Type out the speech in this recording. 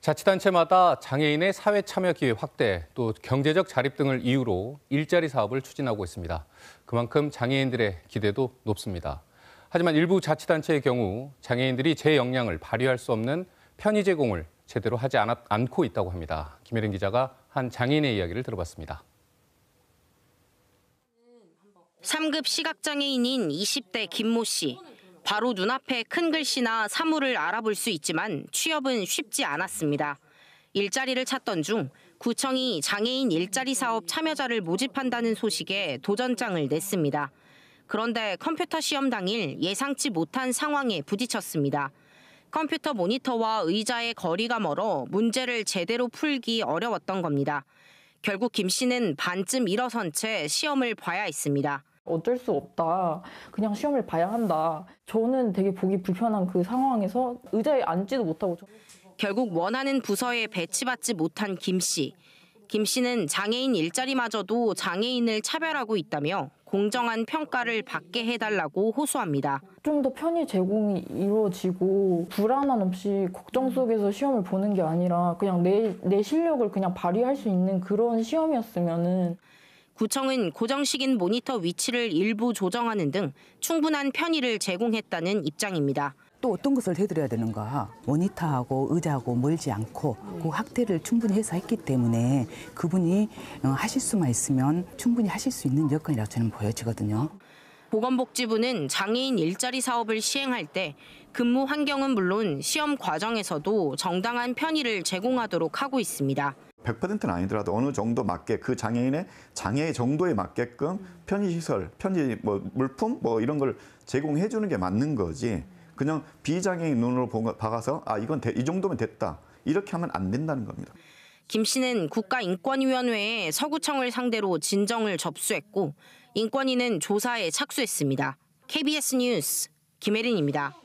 자치단체마다 장애인의 사회 참여 기회 확대 또 경제적 자립 등을 이유로 일자리 사업을 추진하고 있습니다. 그만큼 장애인들의 기대도 높습니다. 하지만 일부 자치단체의 경우 장애인들이 제 역량을 발휘할 수 없는 편의 제공을 제대로 하지 않았, 않고 있다고 합니다. 김혜린 기자가 한 장애인의 이야기를 들어봤습니다. 3급 시각장애인인 20대 김모 씨. 바로 눈앞에 큰 글씨나 사물을 알아볼 수 있지만 취업은 쉽지 않았습니다. 일자리를 찾던 중 구청이 장애인 일자리 사업 참여자를 모집한다는 소식에 도전장을 냈습니다. 그런데 컴퓨터 시험 당일 예상치 못한 상황에 부딪혔습니다. 컴퓨터 모니터와 의자의 거리가 멀어 문제를 제대로 풀기 어려웠던 겁니다. 결국 김 씨는 반쯤 일어선 채 시험을 봐야 했습니다. 어쩔 수 없다. 그냥 시험을 봐야 한다. 저는 되게 보기 불편한 그 상황에서 의자에 앉지도 못하고 결국 원하는 부서에 배치받지 못한 김 씨. 김 씨는 장애인 일자리마저도 장애인을 차별하고 있다며 공정한 평가를 받게 해달라고 호소합니다. 좀 더 편의 제공이 이루어지고 불안함 없이 걱정 속에서 시험을 보는 게 아니라 그냥 내, 내 실력을 그냥 발휘할 수 있는 그런 시험이었으면은 구청은 고정식인 모니터 위치를 일부 조정하는 등 충분한 편의를 제공했다는 입장입니다. 또 어떤 것을 해드려야 되는가 모니터하고 의자하고 멀지 않고 그 확대를 충분히 해서 했기 때문에 그분이 어, 하실 수만 있으면 충분히 하실 수 있는 여건이라고 저는 보여지거든요. 보건복지부는 장애인 일자리 사업을 시행할 때 근무 환경은 물론 시험 과정에서도 정당한 편의를 제공하도록 하고 있습니다. 100%는 아니더라도 어느 정도 맞게 그 장애인의 장애 정도에 맞게끔 편의시설, 편의 뭐 물품 뭐 이런 걸 제공해 주는 게 맞는 거지. 그냥 비장애인 눈으로 박아서 아 이건 이 정도면 됐다. 이렇게 하면 안 된다는 겁니다. 김 씨는 국가인권위원회에 서구청을 상대로 진정을 접수했고 인권위는 조사에 착수했습니다. KBS 뉴스 김혜린입니다.